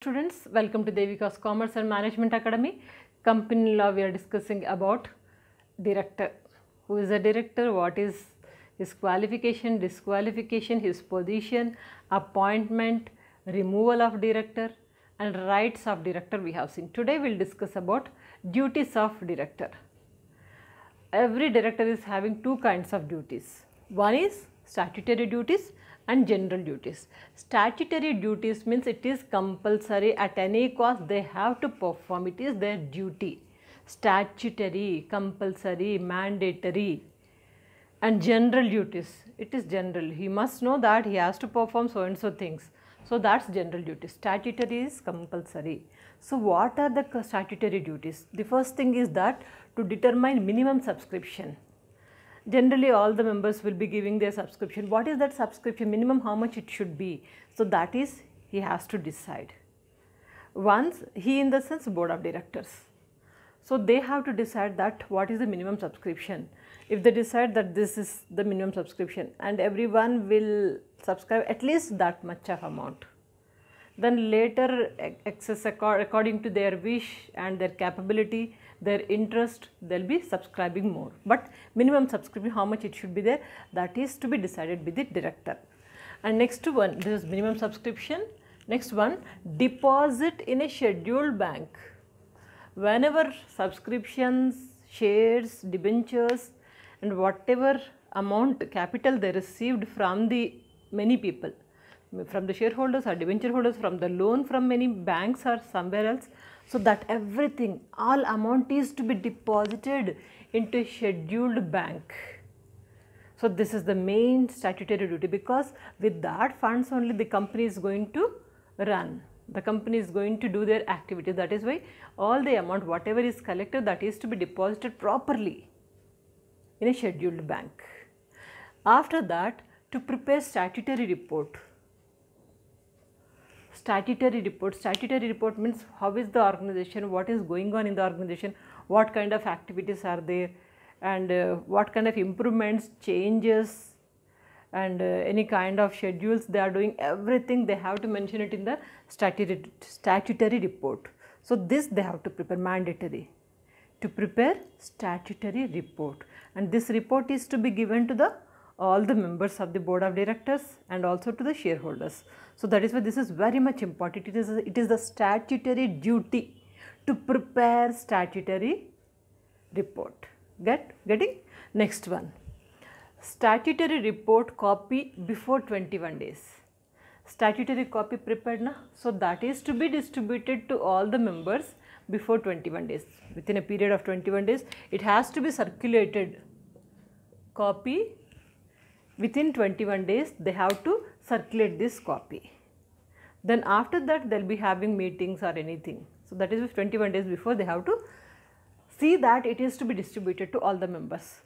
Students, welcome to Devika's Commerce and Management Academy. Company law we are discussing about director. Who is a director? What is his qualification, disqualification, his position, appointment, removal of director and rights of director we have seen. Today we will discuss about duties of director. Every director is having two kinds of duties. One is statutory duties and general duties. Statutory duties means it is compulsory at any cost they have to perform, it is their duty. Statutory, compulsory, mandatory and general duties, it is general. He must know that he has to perform so and so things. So that's general duties. Statutory is compulsory. So what are the statutory duties? The first thing is that to determine minimum subscription generally all the members will be giving their subscription. What is that subscription minimum, how much it should be? So that is he has to decide. Once he in the sense board of directors. So they have to decide that what is the minimum subscription. If they decide that this is the minimum subscription and everyone will subscribe at least that much of amount. Then later access according to their wish and their capability, their interest, they will be subscribing more. But minimum subscription, how much it should be there, that is to be decided by the director. And next one, this is minimum subscription. Next one, deposit in a scheduled bank. Whenever subscriptions, shares, debentures and whatever amount capital they received from the many people, from the shareholders or debenture holders, from the loan from many banks or somewhere else, so that everything all amount is to be deposited into a scheduled bank so this is the main statutory duty because with that funds only the company is going to run the company is going to do their activity that is why all the amount whatever is collected that is to be deposited properly in a scheduled bank after that to prepare statutory report statutory report. Statutory report means how is the organization, what is going on in the organization, what kind of activities are there and uh, what kind of improvements, changes and uh, any kind of schedules they are doing everything they have to mention it in the statutory, statutory report. So, this they have to prepare mandatory to prepare statutory report and this report is to be given to the all the members of the board of directors and also to the shareholders. So that is why this is very much important. It is, it is the statutory duty to prepare statutory report. Get, getting? Next one. Statutory report copy before 21 days. Statutory copy prepared na? So that is to be distributed to all the members before 21 days. Within a period of 21 days, it has to be circulated. Copy within 21 days they have to circulate this copy. Then after that they will be having meetings or anything. So that is 21 days before they have to see that it is to be distributed to all the members.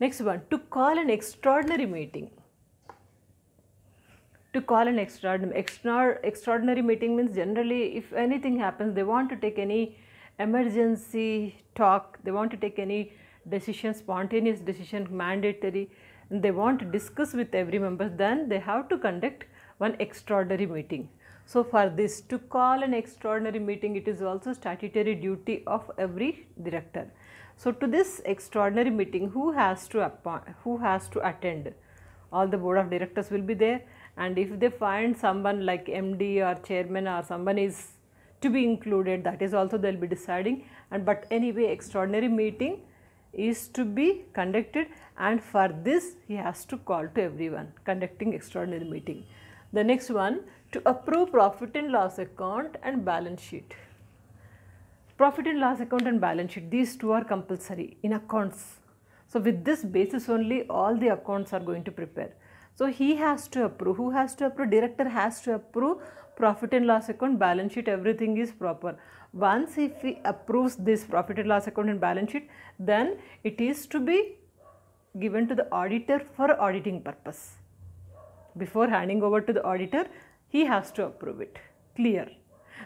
Next one to call an extraordinary meeting. To call an extraordinary, extra, extraordinary meeting means generally if anything happens they want to take any emergency talk, they want to take any decision, spontaneous decision, mandatory and they want to discuss with every member then they have to conduct one extraordinary meeting. So, for this to call an extraordinary meeting it is also statutory duty of every director. So, to this extraordinary meeting who has to appoint, who has to attend? All the board of directors will be there and if they find someone like MD or chairman or someone is to be included that is also they will be deciding and but anyway extraordinary meeting is to be conducted and for this he has to call to everyone conducting extraordinary meeting. The next one to approve profit and loss account and balance sheet. Profit and loss account and balance sheet these two are compulsory in accounts. So with this basis only all the accounts are going to prepare. So he has to approve, who has to approve? Director has to approve profit and loss account, balance sheet, everything is proper. Once if he approves this profit and loss account and balance sheet, then it is to be given to the auditor for auditing purpose. Before handing over to the auditor, he has to approve it. Clear.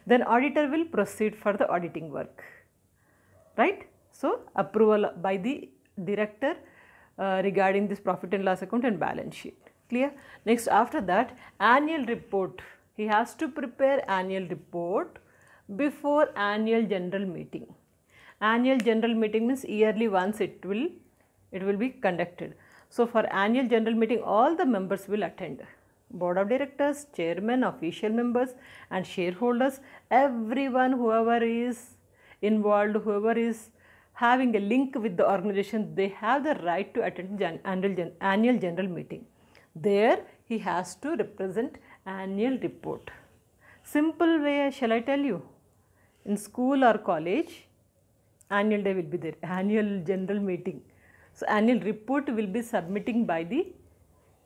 Then auditor will proceed for the auditing work. Right? So, approval by the director uh, regarding this profit and loss account and balance sheet. Clear? Next, after that, annual report. He has to prepare annual report before annual general meeting. Annual general meeting means yearly once it will it will be conducted. So, for annual general meeting all the members will attend. Board of directors, chairman, official members and shareholders, everyone whoever is involved, whoever is having a link with the organization, they have the right to attend annual, gen annual general meeting. There he has to represent annual report. Simple way shall I tell you, in school or college, annual day will be there, annual general meeting so, annual report will be submitting by the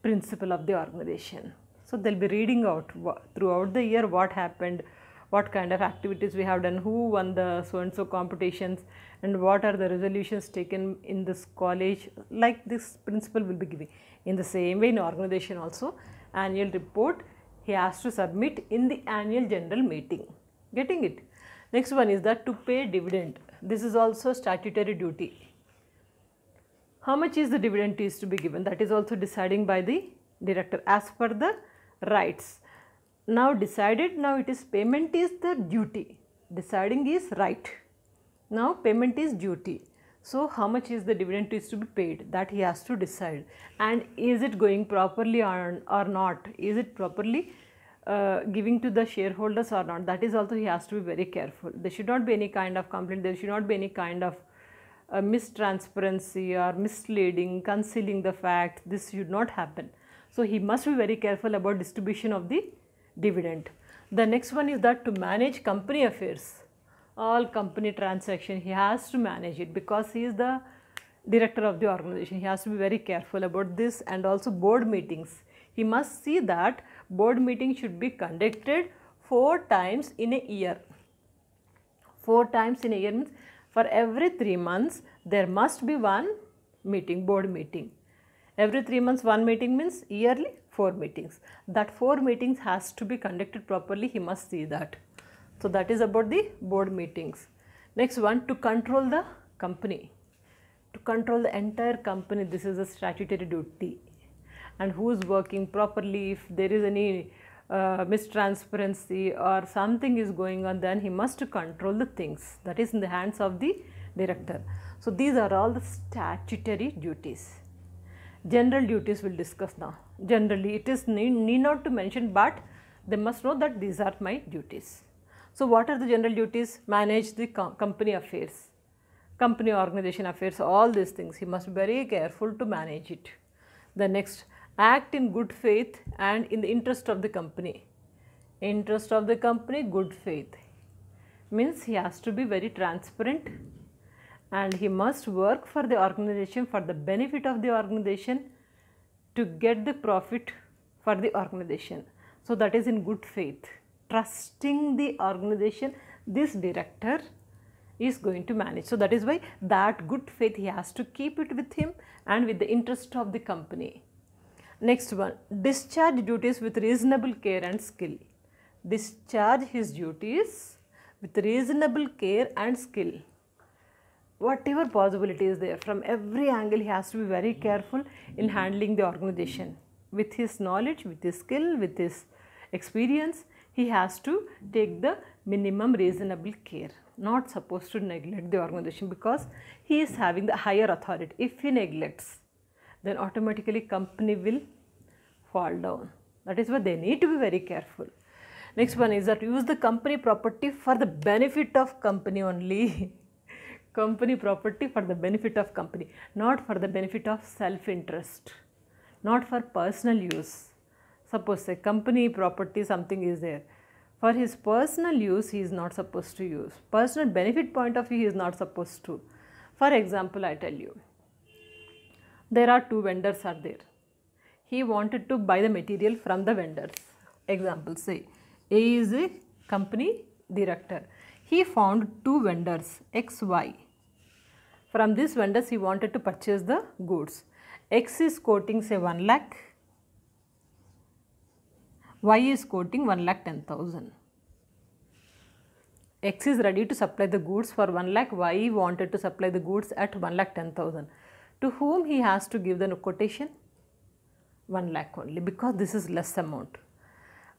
principal of the organization. So, they will be reading out throughout the year what happened, what kind of activities we have done, who won the so and so competitions and what are the resolutions taken in this college like this principal will be giving. In the same way in organization also annual report he has to submit in the annual general meeting. Getting it? Next one is that to pay dividend. This is also statutory duty how much is the dividend is to be given that is also deciding by the director as per the rights. Now decided now it is payment is the duty deciding is right. Now payment is duty. So how much is the dividend is to be paid that he has to decide and is it going properly or, or not is it properly uh, giving to the shareholders or not that is also he has to be very careful. There should not be any kind of complaint there should not be any kind of uh, mistransparency or misleading, concealing the fact, this should not happen. So, he must be very careful about distribution of the dividend. The next one is that to manage company affairs, all company transaction he has to manage it because he is the director of the organization. He has to be very careful about this and also board meetings. He must see that board meeting should be conducted four times in a year. Four times in a year means for every 3 months, there must be one meeting, board meeting. Every 3 months, one meeting means yearly 4 meetings. That 4 meetings has to be conducted properly, he must see that. So, that is about the board meetings. Next one, to control the company. To control the entire company, this is a statutory duty. And who is working properly, if there is any uh, mistransparency or something is going on then he must control the things that is in the hands of the director. So, these are all the statutory duties. General duties we will discuss now. Generally it is need, need not to mention but they must know that these are my duties. So, what are the general duties? Manage the co company affairs, company organization affairs all these things he must be very careful to manage it. The next act in good faith and in the interest of the company. Interest of the company, good faith means he has to be very transparent and he must work for the organization for the benefit of the organization to get the profit for the organization. So, that is in good faith trusting the organization this director is going to manage. So, that is why that good faith he has to keep it with him and with the interest of the company. Next one, discharge duties with reasonable care and skill. Discharge his duties with reasonable care and skill. Whatever possibility is there, from every angle he has to be very careful in handling the organization. With his knowledge, with his skill, with his experience, he has to take the minimum reasonable care not supposed to neglect the organization because he is having the higher authority. If he neglects, then automatically company will fall down. That is why they need to be very careful. Next one is that use the company property for the benefit of company only. company property for the benefit of company, not for the benefit of self-interest, not for personal use. Suppose the company property something is there. For his personal use, he is not supposed to use. Personal benefit point of view, he is not supposed to. For example, I tell you, there are two vendors are there he wanted to buy the material from the vendors. Example say A is a company director. He found two vendors X, Y. From these vendors he wanted to purchase the goods. X is quoting say 1 lakh, Y is quoting 1 lakh 10,000. X is ready to supply the goods for 1 lakh, Y wanted to supply the goods at 1 lakh 10,000. To whom he has to give the quotation? 1 lakh only because this is less amount.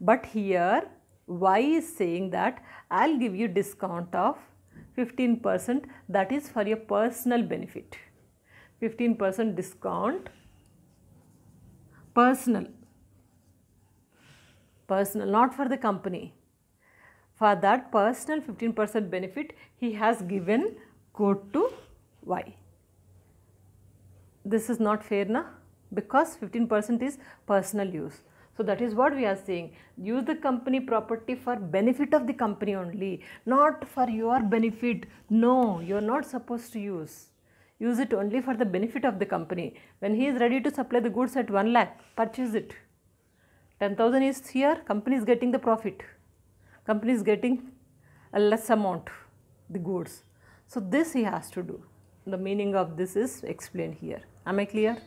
But here Y is saying that I will give you discount of 15% that is for your personal benefit. 15% discount personal personal not for the company for that personal 15% benefit he has given code to y this is not fair na because 15% is personal use. So that is what we are saying. Use the company property for benefit of the company only, not for your benefit. No, you are not supposed to use. Use it only for the benefit of the company. When he is ready to supply the goods at 1 lakh, purchase it. 10,000 is here, company is getting the profit. Company is getting a less amount, the goods. So this he has to do. The meaning of this is explained here. Am I clear?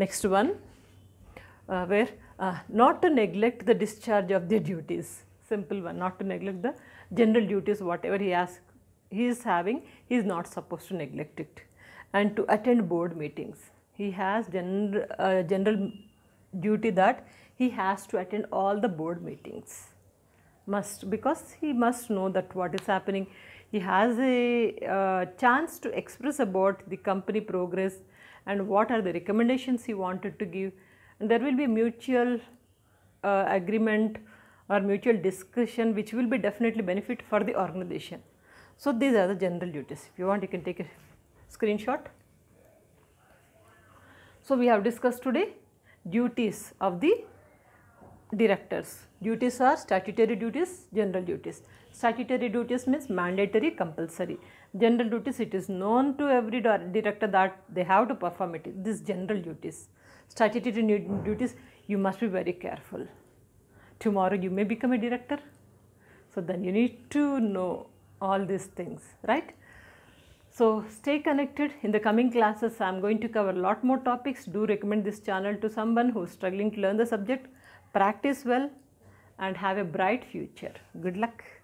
Next one, uh, where uh, not to neglect the discharge of the duties, simple one, not to neglect the general duties, whatever he he is having, he is not supposed to neglect it and to attend board meetings. He has general, uh, general duty that he has to attend all the board meetings, must, because he must know that what is happening. He has a uh, chance to express about the company progress, and what are the recommendations he wanted to give and there will be mutual uh, agreement or mutual discussion which will be definitely benefit for the organization. So, these are the general duties. If you want you can take a screenshot. So, we have discussed today duties of the directors. Duties are statutory duties, general duties. Statutory duties means mandatory, compulsory. General duties, it is known to every director that they have to perform it. This general duties. Statutory duties, you must be very careful. Tomorrow you may become a director. So then you need to know all these things, right? So stay connected. In the coming classes, I am going to cover a lot more topics. Do recommend this channel to someone who is struggling to learn the subject practice well and have a bright future. Good luck.